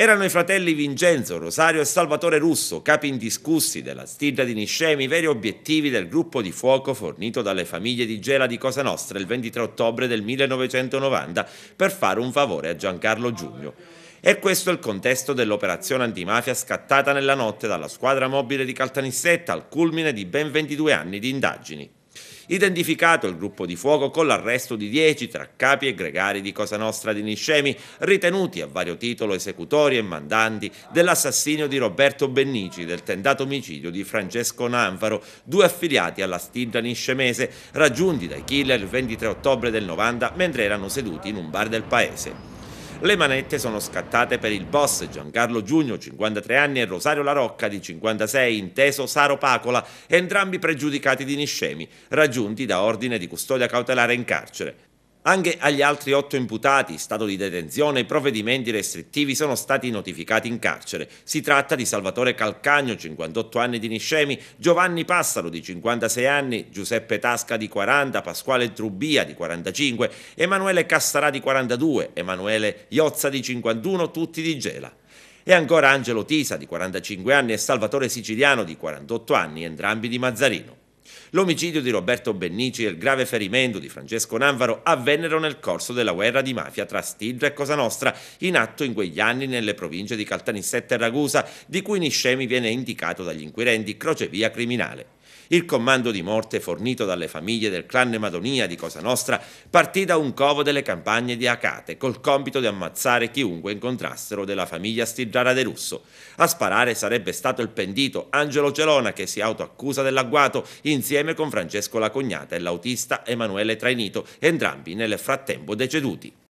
Erano i fratelli Vincenzo, Rosario e Salvatore Russo, capi indiscussi della stirda di Niscemi, veri obiettivi del gruppo di fuoco fornito dalle famiglie di Gela di Cosa Nostra il 23 ottobre del 1990 per fare un favore a Giancarlo Giugno. E questo è il contesto dell'operazione antimafia scattata nella notte dalla squadra mobile di Caltanissetta al culmine di ben 22 anni di indagini identificato il gruppo di fuoco con l'arresto di 10 tra capi e gregari di Cosa Nostra di Niscemi, ritenuti a vario titolo esecutori e mandanti dell'assassinio di Roberto Bennici, del tentato omicidio di Francesco Nanfaro, due affiliati alla stinta niscemese, raggiunti dai killer il 23 ottobre del 90 mentre erano seduti in un bar del paese. Le manette sono scattate per il boss Giancarlo Giugno, 53 anni, e Rosario Larocca, di 56, inteso Saro Pacola, entrambi pregiudicati di niscemi, raggiunti da ordine di custodia cautelare in carcere. Anche agli altri otto imputati, stato di detenzione, e provvedimenti restrittivi sono stati notificati in carcere. Si tratta di Salvatore Calcagno, 58 anni di Niscemi, Giovanni Passaro, di 56 anni, Giuseppe Tasca, di 40, Pasquale Trubbia, di 45, Emanuele Castarà, di 42, Emanuele Iozza, di 51, tutti di Gela e ancora Angelo Tisa di 45 anni e Salvatore Siciliano di 48 anni, entrambi di Mazzarino. L'omicidio di Roberto Bennici e il grave ferimento di Francesco Nanvaro avvennero nel corso della guerra di mafia tra Stidra e Cosa Nostra, in atto in quegli anni nelle province di Caltanissetta e Ragusa, di cui Niscemi viene indicato dagli inquirenti crocevia criminale. Il comando di morte fornito dalle famiglie del clan Madonia di Cosa Nostra partì da un covo delle campagne di Acate col compito di ammazzare chiunque incontrassero della famiglia Stigiara De Russo. A sparare sarebbe stato il pendito Angelo Celona che si autoaccusa dell'agguato insieme con Francesco la cognata e l'autista Emanuele Trainito, entrambi nel frattempo deceduti.